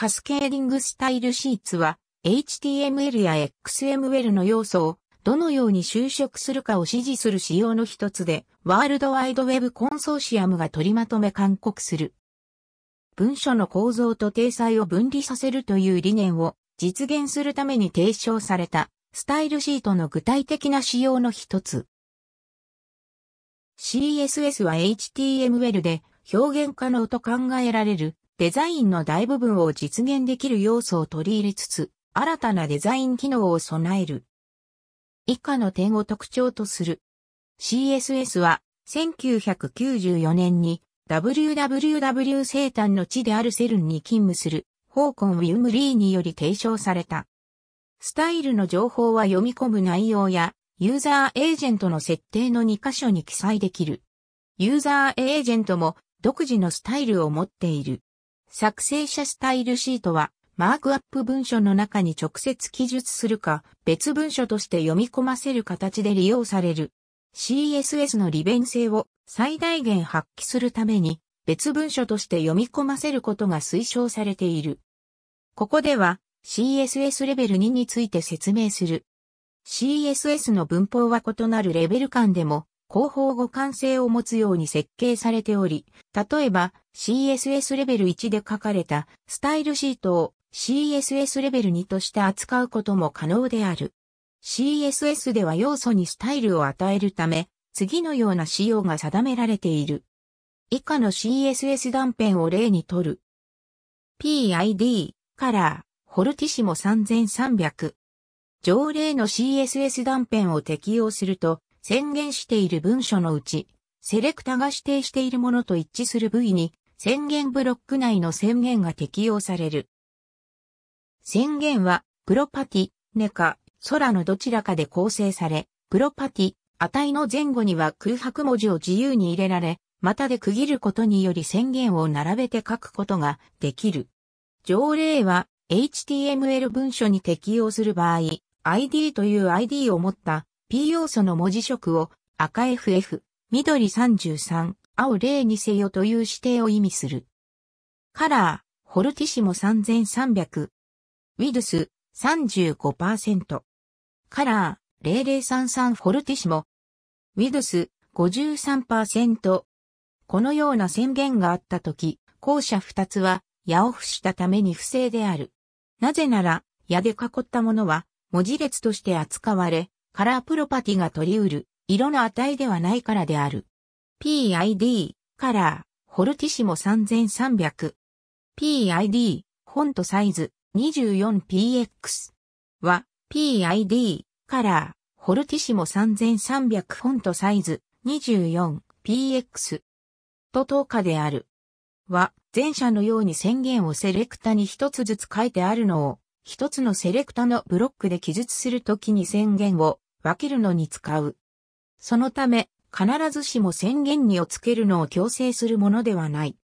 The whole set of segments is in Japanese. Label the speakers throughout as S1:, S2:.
S1: カスケーディングスタイルシーツは HTML や XML の要素をどのように修飾するかを指示する仕様の一つで、ワールドワイドウェブコンソーシアムが取りまとめ勧告する。文書の構造と体裁を分離させるという理念を実現するために提唱されたスタイルシートの具体的な仕様の一つ。CSS は HTML で表現可能と考えられるデザインの大部分を実現できる要素を取り入れつつ、新たなデザイン機能を備える。以下の点を特徴とする。CSS は1994年に WWW 生誕の地であるセルンに勤務するホーコン・ウィウムリーにより提唱された。スタイルの情報は読み込む内容やユーザーエージェントの設定の2箇所に記載できる。ユーザーエージェントも独自のスタイルを持っている。作成者スタイルシートは、マークアップ文書の中に直接記述するか、別文書として読み込ませる形で利用される。CSS の利便性を最大限発揮するために、別文書として読み込ませることが推奨されている。ここでは、CSS レベル2について説明する。CSS の文法は異なるレベル間でも後方互換性を持つように設計されており、例えば CSS レベル1で書かれたスタイルシートを CSS レベル2として扱うことも可能である。CSS では要素にスタイルを与えるため、次のような仕様が定められている。以下の CSS 断片を例にとる。PID、カラー、ホルティシモ3300。条例の CSS 断片を適用すると、宣言している文書のうち、セレクタが指定しているものと一致する部位に、宣言ブロック内の宣言が適用される。宣言は、プロパティ、ネカ、空のどちらかで構成され、プロパティ、値の前後には空白文字を自由に入れられ、またで区切ることにより宣言を並べて書くことができる。条例は HTML 文書に適用する場合、ID という ID を持った P 要素の文字色を赤 FF、緑33、青0にせよという指定を意味する。カラー、ホルティシモ3300。ウィルス、35%。カラー、0033フォルティシモ。ウィルス、53%。このような宣言があったとき、後者二つは、矢を付したために不正である。なぜなら、矢で囲ったものは、文字列として扱われ、カラープロパティが取り得る、色の値ではないからである。PID、カラー、フォルティシモ3300。PID、フォントサイズ、24px は PID カラーフォルティシモ3300フォントサイズ 24px と等価であるは前者のように宣言をセレクタに一つずつ書いてあるのを一つのセレクタのブロックで記述するときに宣言を分けるのに使う。そのため、必ずしも宣言にをつけるのを強制するものではない。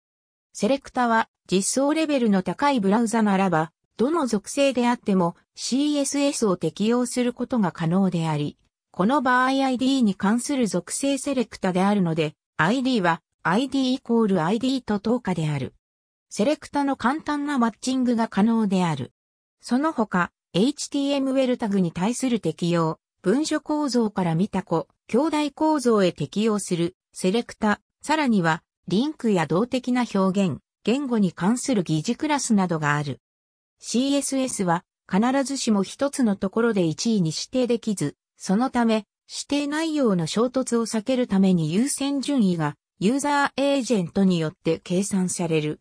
S1: セレクタは実装レベルの高いブラウザならば、どの属性であっても CSS を適用することが可能であり、この場合 ID に関する属性セレクタであるので、ID は ID イコール ID と等価である。セレクタの簡単なマッチングが可能である。その他、HTML タグに対する適用、文書構造から見た子、兄弟構造へ適用する、セレクタ、さらには、リンクや動的な表現、言語に関する疑似クラスなどがある。CSS は、必ずしも一つのところで1位に指定できず、そのため、指定内容の衝突を避けるために優先順位がユーザーエージェントによって計算される。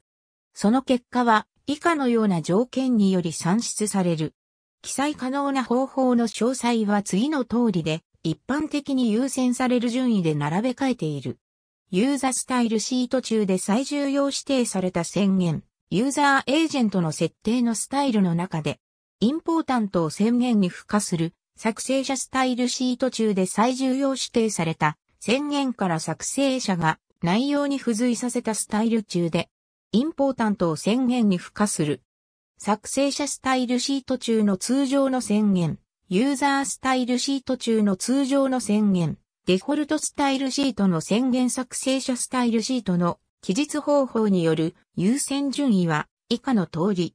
S1: その結果は以下のような条件により算出される。記載可能な方法の詳細は次の通りで、一般的に優先される順位で並べ替えている。ユーザスタイルシート中で最重要指定された宣言、ユーザーエージェントの設定のスタイルの中で、インポータントを宣言に付加する、作成者スタイルシート中で最重要指定された宣言から作成者が内容に付随させたスタイル中でインポータントを宣言に付加する。作成者スタイルシート中の通常の宣言、ユーザースタイルシート中の通常の宣言、デフォルトスタイルシートの宣言作成者スタイルシートの記述方法による優先順位は以下の通り。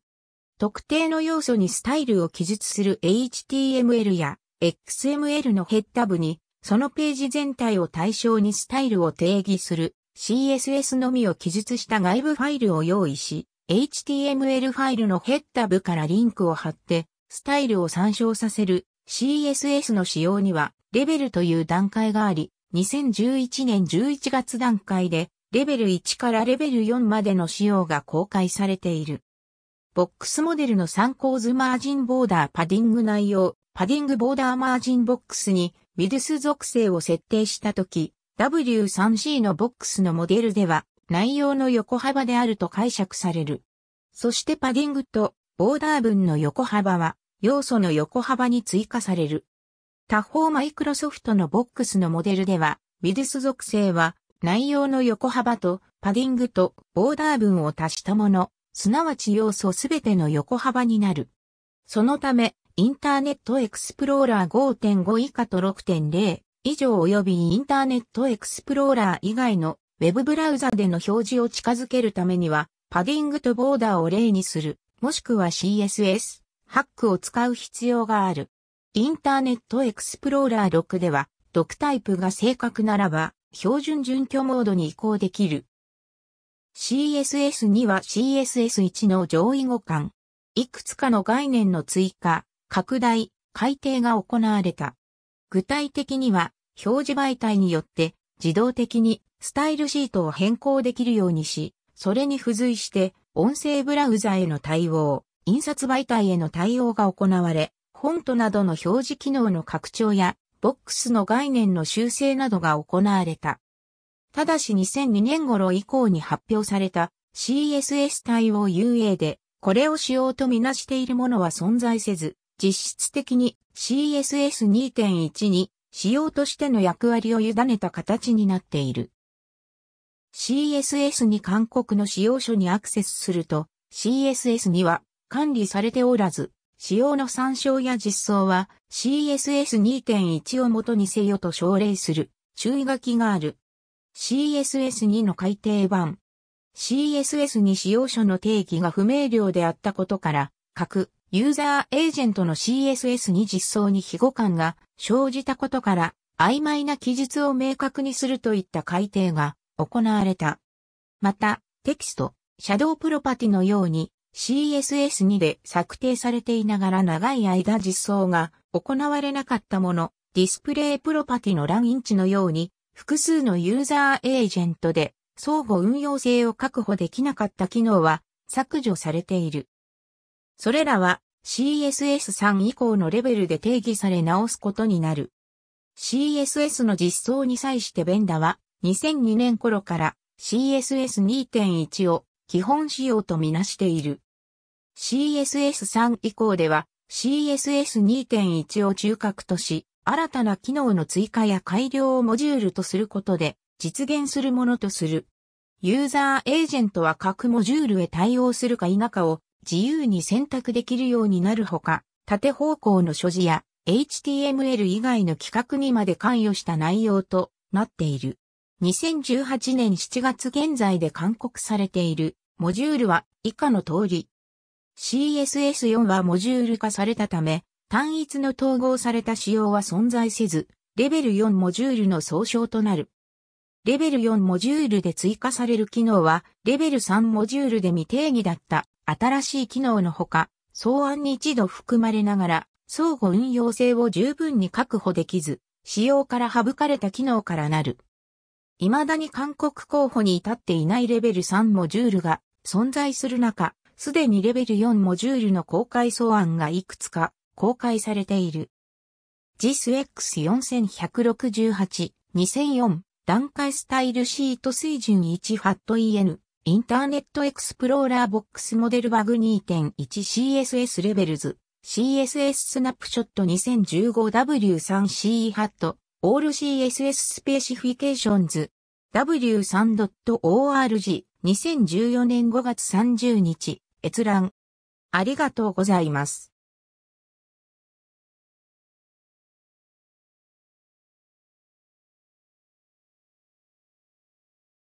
S1: 特定の要素にスタイルを記述する HTML や XML のヘッダ部にそのページ全体を対象にスタイルを定義する CSS のみを記述した外部ファイルを用意し、HTML ファイルのヘッダ部からリンクを貼って、スタイルを参照させる CSS の使用には、レベルという段階があり、2011年11月段階で、レベル1からレベル4までの仕様が公開されている。ボックスモデルの参考図マージンボーダーパディング内容、パディングボーダーマージンボックスに、ウィルス属性を設定したとき、W3C のボックスのモデルでは内容の横幅であると解釈される。そしてパディングとボーダー分の横幅は要素の横幅に追加される。他方マイクロソフトのボックスのモデルでは、ウィルス属性は内容の横幅とパディングとボーダー分を足したもの、すなわち要素すべての横幅になる。そのため、インターネットエクスプローラー5.5以下と6.0、以上及びインターネットエクスプローラー以外のウェブブラウザでの表示を近づけるためには、パディングとボーダーを例にする、もしくは CSS、ハックを使う必要がある。インターネットエクスプローラー6では、読タイプが正確ならば、標準準拠モードに移行できる。c s s には CSS1 の上位互換。いくつかの概念の追加、拡大、改定が行われた。具体的には、表示媒体によって自動的にスタイルシートを変更できるようにし、それに付随して音声ブラウザへの対応、印刷媒体への対応が行われ、フォントなどの表示機能の拡張や、ボックスの概念の修正などが行われた。ただし2002年頃以降に発表された CSS 対応 UA で、これをしようとみなしているものは存在せず、実質的に CSS2.1 に仕様としての役割を委ねた形になっている。CSS に勧告の使用書にアクセスすると CSS には管理されておらず、使用の参照や実装は CSS2.1 をもとにせよと奨励する注意書きがある。CSS2 の改訂版。CSS に使用書の定義が不明瞭であったことから、各ユーザーエージェントの CSS に実装に非互感が生じたことから、曖昧な記述を明確にするといった改定が行われた。また、テキスト、シャドウプロパティのように CSS2 で策定されていながら長い間実装が行われなかったもの、ディスプレイプロパティのライン値のように複数のユーザーエージェントで相互運用性を確保できなかった機能は削除されている。それらは CSS3 以降のレベルで定義され直すことになる。CSS の実装に際してベンダは2002年頃から CSS2.1 を基本仕様とみなしている。CSS3 以降では CSS2.1 を中核とし、新たな機能の追加や改良をモジュールとすることで実現するものとする。ユーザーエージェントは各モジュールへ対応するか否かを自由に選択できるようになるほか、縦方向の所持や HTML 以外の規格にまで関与した内容となっている。2018年7月現在で勧告されているモジュールは以下の通り。CSS4 はモジュール化されたため、単一の統合された仕様は存在せず、レベル4モジュールの総称となる。レベル4モジュールで追加される機能は、レベル3モジュールで未定義だった新しい機能のほか、草案に一度含まれながら、相互運用性を十分に確保できず、使用から省かれた機能からなる。未だに韓国候補に至っていないレベル3モジュールが存在する中、すでにレベル4モジュールの公開草案がいくつか公開されている。JISX4168-2004 段階スタイルシート水準 1FATEN、インターネットエクスプローラーボックスモデルバグ 2.1CSS レベルズ、CSS スナップショット 2015W3CE ハット、オール CSS スペシフィケーションズ、W3.org、2014年5月30日、閲覧。ありがとうございます。